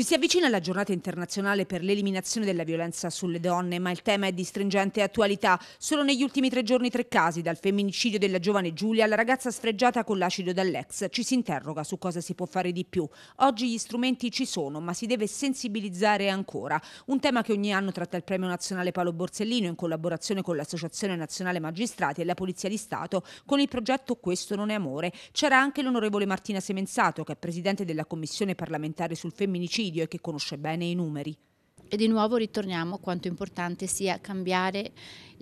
Ci si avvicina alla giornata internazionale per l'eliminazione della violenza sulle donne, ma il tema è di stringente attualità. Solo negli ultimi tre giorni tre casi, dal femminicidio della giovane Giulia alla ragazza sfregiata con l'acido dall'ex. Ci si interroga su cosa si può fare di più. Oggi gli strumenti ci sono, ma si deve sensibilizzare ancora. Un tema che ogni anno tratta il Premio Nazionale Paolo Borsellino in collaborazione con l'Associazione Nazionale Magistrati e la Polizia di Stato con il progetto Questo non è amore. C'era anche l'onorevole Martina Semenzato, che è presidente della Commissione parlamentare sul femminicidio suicidio e che conosce bene i numeri. E di nuovo ritorniamo a quanto importante sia cambiare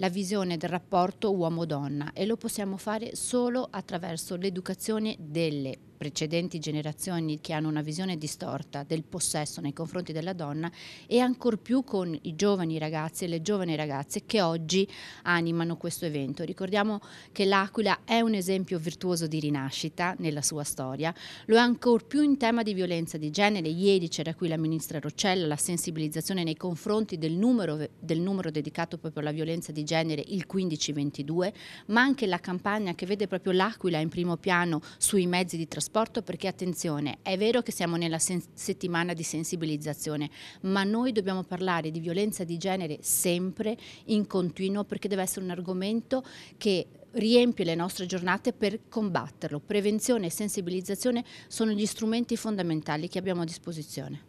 la visione del rapporto uomo-donna e lo possiamo fare solo attraverso l'educazione delle precedenti generazioni che hanno una visione distorta del possesso nei confronti della donna e ancor più con i giovani ragazzi e le giovani ragazze che oggi animano questo evento. Ricordiamo che l'Aquila è un esempio virtuoso di rinascita nella sua storia, lo è ancor più in tema di violenza di genere. Ieri c'era qui la ministra Roccella, la sensibilizzazione nei confronti del numero, del numero dedicato proprio alla violenza di genere, il 15-22, ma anche la campagna che vede proprio l'Aquila in primo piano sui mezzi di trasporto, perché attenzione, è vero che siamo nella settimana di sensibilizzazione, ma noi dobbiamo parlare di violenza di genere sempre in continuo perché deve essere un argomento che riempie le nostre giornate per combatterlo. Prevenzione e sensibilizzazione sono gli strumenti fondamentali che abbiamo a disposizione.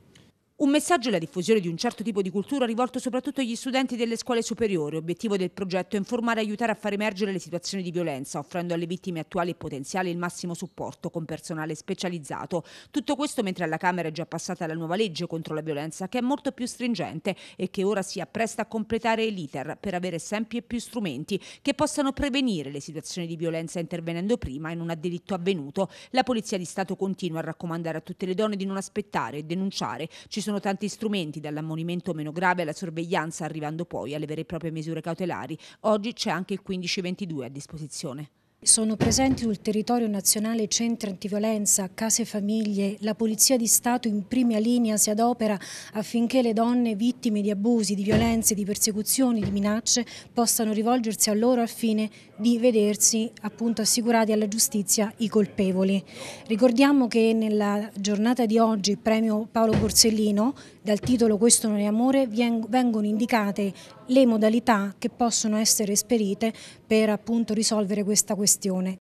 Un messaggio è la diffusione di un certo tipo di cultura rivolto soprattutto agli studenti delle scuole superiori. Obiettivo del progetto è informare e aiutare a far emergere le situazioni di violenza, offrendo alle vittime attuali e potenziali il massimo supporto con personale specializzato. Tutto questo mentre alla Camera è già passata la nuova legge contro la violenza, che è molto più stringente e che ora si appresta a completare l'iter per avere sempre più strumenti che possano prevenire le situazioni di violenza intervenendo prima in un delitto avvenuto. La Polizia di Stato continua a raccomandare a tutte le donne di non aspettare e denunciare. Ci sono sono tanti strumenti, dall'ammonimento meno grave alla sorveglianza, arrivando poi alle vere e proprie misure cautelari. Oggi c'è anche il 1522 a disposizione. Sono presenti sul territorio nazionale centri antiviolenza, case famiglie, la Polizia di Stato in prima linea si adopera affinché le donne vittime di abusi, di violenze, di persecuzioni, di minacce possano rivolgersi a loro al fine di vedersi appunto, assicurati alla giustizia i colpevoli. Ricordiamo che nella giornata di oggi il premio Paolo Borsellino dal titolo Questo non è amore vengono indicate le modalità che possono essere esperite per appunto, risolvere questa questione questione.